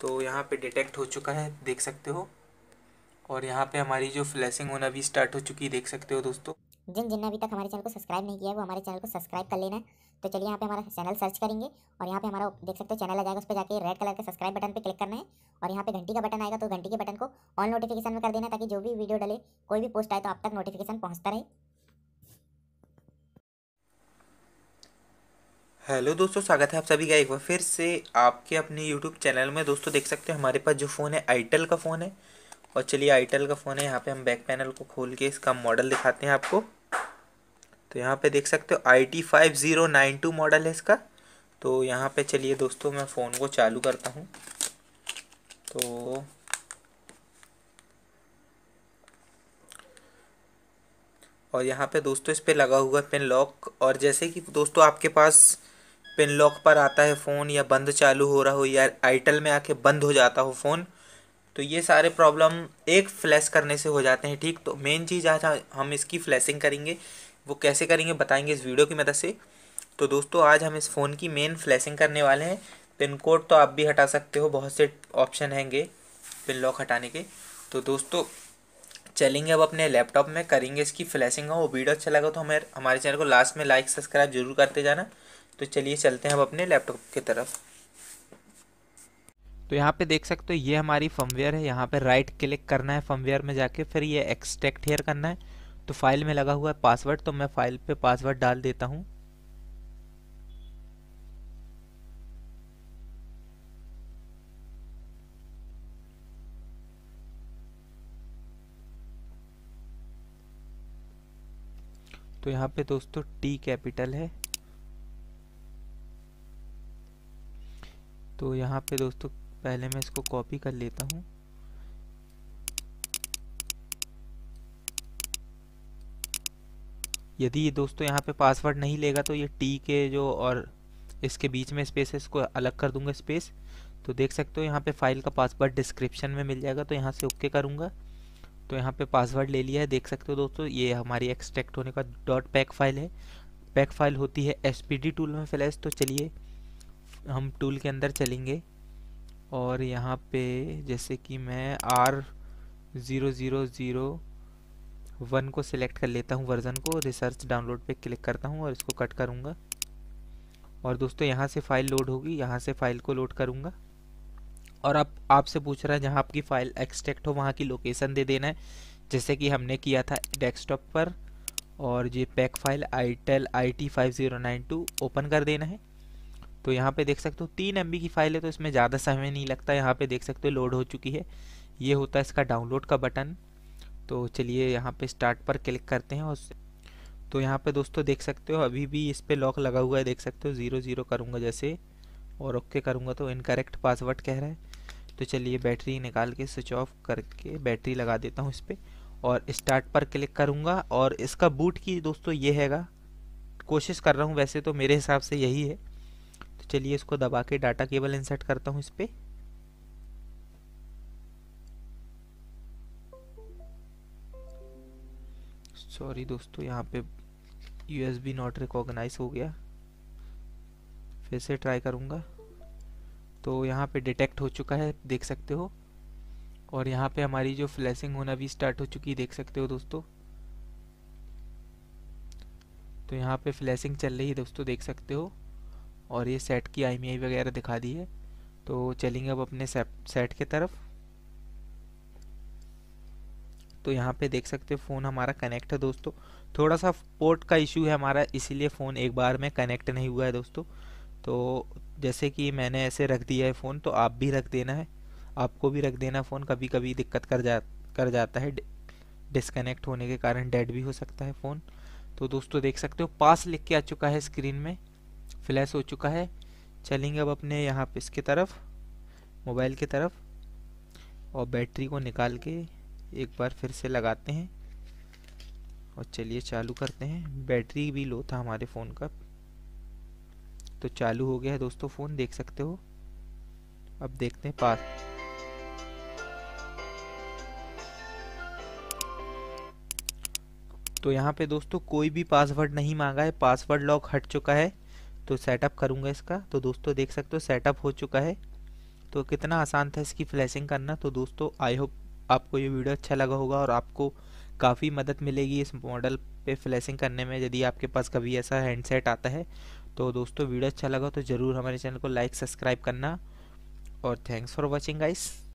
तो यहाँ पे डिटेक्ट हो चुका है देख सकते हो और यहाँ पे हमारी जो फ्लैशिंग होना भी स्टार्ट हो चुकी है देख सकते हो दोस्तों जिन जिन ने अभी तक हमारे चैनल को सब्सक्राइब नहीं किया है वो हमारे चैनल को सब्सक्राइब कर लेना तो चलिए यहाँ पे हमारा चैनल सर्च करेंगे और यहाँ पे हमारा देख सकते हो चैनल आ जाएगा उस पर जाके रेड कलर के सब्सक्राइब बटन पे क्लिक करना है और यहाँ पे घंटी का बटन आएगा तो घंटी के बटन को ऑल नोटिफिकेशन में कर देना ताकि जो भी वीडियो डले कोई भी पोस्ट आए तो आप तक नोटिफिकेशन पहुँचता रहे हेलो दोस्तों स्वागत है आप सभी का एक बार फिर से आपके अपने यूट्यूब चैनल में दोस्तों देख सकते हैं हमारे पास जो फ़ोन है आईटेल का फ़ोन है और चलिए आईटेल का फ़ोन है यहाँ पे हम बैक पैनल को खोल के इसका मॉडल दिखाते हैं आपको तो यहाँ पे देख सकते हो I T five zero nine two model है इसका तो यहाँ पे चलिए दोस्तों मैं फ़ोन को चालू करता हूँ तो और यहाँ पे दोस्तों इस पर लगा हुआ पिन लॉक और जैसे कि दोस्तों आपके पास पिन लॉक पर आता है फ़ोन या बंद चालू हो रहा हो या आइटल में आके बंद हो जाता हो फ़ोन तो ये सारे प्रॉब्लम एक फ्लैश करने से हो जाते हैं ठीक तो मेन चीज़ आज हम इसकी फ्लैशिंग करेंगे वो कैसे करेंगे बताएंगे इस वीडियो की मदद से तो दोस्तों आज हम इस फ़ोन की मेन फ्लैशिंग करने वाले हैं पिन कोड तो आप भी हटा सकते हो बहुत से ऑप्शन हैंगे पिन लॉक हटाने के तो दोस्तों चलेंगे अब अपने लैपटॉप में करेंगे इसकी फ्लैशिंग हाँ, वो वीडियो अच्छा लगा तो हमें हमारे चैनल को लास्ट में लाइक सब्सक्राइब जरूर करते जाना तो चलिए चलते हैं अब अपने लैपटॉप की तरफ तो यहाँ पे देख सकते हो ये हमारी फर्मवेयर है यहाँ पे राइट क्लिक करना है फर्मवेयर में जाके फिर ये एक्सट्रैक्ट हेयर करना है तो फाइल में लगा हुआ है पासवर्ड तो मैं फाइल पे पासवर्ड डाल देता हूँ तो यहाँ पे दोस्तों टी कैपिटल है तो यहाँ पे दोस्तों पहले मैं इसको कॉपी कर लेता हूँ यदि दोस्तों यहाँ पे पासवर्ड नहीं लेगा तो ये टी के जो और इसके बीच में स्पेस है इसको अलग कर दूंगा स्पेस तो देख सकते हो यहाँ पे फाइल का पासवर्ड डिस्क्रिप्शन में मिल जाएगा तो यहाँ से ओके करूँगा तो यहाँ पे पासवर्ड ले लिया है देख सकते हो दोस्तों ये हमारी एक्सट्रैक्ट होने का डॉट पैक फाइल है पैक फाइल होती है एस टूल में फ्लैश तो चलिए हम टूल के अंदर चलेंगे और यहाँ पे जैसे कि मैं R zero zero zero one को सिलेक्ट कर लेता हूँ वर्ज़न को रिसर्च डाउनलोड पे क्लिक करता हूँ और इसको कट करूँगा और दोस्तों यहाँ से फ़ाइल लोड होगी यहाँ से फ़ाइल को लोड करूँगा और अब आप, आपसे पूछ रहा है जहाँ आपकी फ़ाइल एक्सट्रैक्ट हो वहाँ की लोकेशन दे देना है जैसे कि हमने किया था डेस्कटॉप पर और ये pack file itel I T five zero nine two open कर देना है तो यहाँ पे देख सकते हो तीन एम की फाइल है तो इसमें ज़्यादा समय नहीं लगता यहाँ पे देख सकते हो लोड हो चुकी है ये होता है इसका डाउनलोड का बटन तो चलिए यहाँ पे स्टार्ट पर क्लिक करते हैं और तो यहाँ पे दोस्तों देख सकते हो अभी भी इस पर लॉक लगा हुआ है देख सकते हो ज़ीरो ज़ीरो करूँगा जैसे और ओके करूँगा तो इनकरेक्ट पासवर्ड कह रहा है तो चलिए बैटरी निकाल के स्विच ऑफ करके बैटरी लगा देता हूँ इस पर और स्टार्ट पर क्लिक करूँगा और इसका बूट की दोस्तों ये हैगा कोशिश कर रहा हूँ वैसे तो मेरे हिसाब से यही है तो चलिए इसको दबा के डाटा केबल इंसर्ट करता हूँ इस पर सॉरी दोस्तों यहाँ पे U S B not recognise हो गया फिर से ट्राई करूँगा तो यहाँ पे डिटेक्ट हो चुका है देख सकते हो और यहाँ पे हमारी जो फ्लैशिंग होना भी स्टार्ट हो चुकी है देख सकते हो दोस्तों तो यहाँ पे फ्लैशिंग चल रही है दोस्तों देख सकते हो और ये सेट की आई e वगैरह दिखा दी है तो चलेंगे अब अपने सेट के तरफ तो यहाँ पे देख सकते हो फ़ोन हमारा कनेक्ट है दोस्तों थोड़ा सा पोर्ट का इशू है हमारा इसीलिए फ़ोन एक बार में कनेक्ट नहीं हुआ है दोस्तों तो जैसे कि मैंने ऐसे रख दिया है फ़ोन तो आप भी रख देना है आपको भी रख देना फ़ोन कभी कभी दिक्कत कर जा कर जाता है डिसकनेक्ट होने के कारण डेड भी हो सकता है फ़ोन तो दोस्तों देख सकते हो पास लिख के आ चुका है स्क्रीन में फ्लैश हो चुका है चलेंगे अब अपने यहाँ पे इसके तरफ मोबाइल की तरफ और बैटरी को निकाल के एक बार फिर से लगाते हैं और चलिए चालू करते हैं बैटरी भी लो था हमारे फ़ोन का तो चालू हो गया है दोस्तों फ़ोन देख सकते हो अब देखते हैं पास तो यहाँ पे दोस्तों कोई भी पासवर्ड नहीं मांगा है पासवर्ड लॉक हट चुका है तो सेटअप करूँगा इसका तो दोस्तों देख सकते हो सेटअप हो चुका है तो कितना आसान था इसकी फ्लैशिंग करना तो दोस्तों आई होप आपको ये वीडियो अच्छा लगा होगा और आपको काफ़ी मदद मिलेगी इस मॉडल पे फ्लैशिंग करने में यदि आपके पास कभी ऐसा हैंडसेट आता है तो दोस्तों वीडियो अच्छा लगा तो ज़रूर हमारे चैनल को लाइक सब्सक्राइब करना और थैंक्स फॉर वॉचिंग गाइस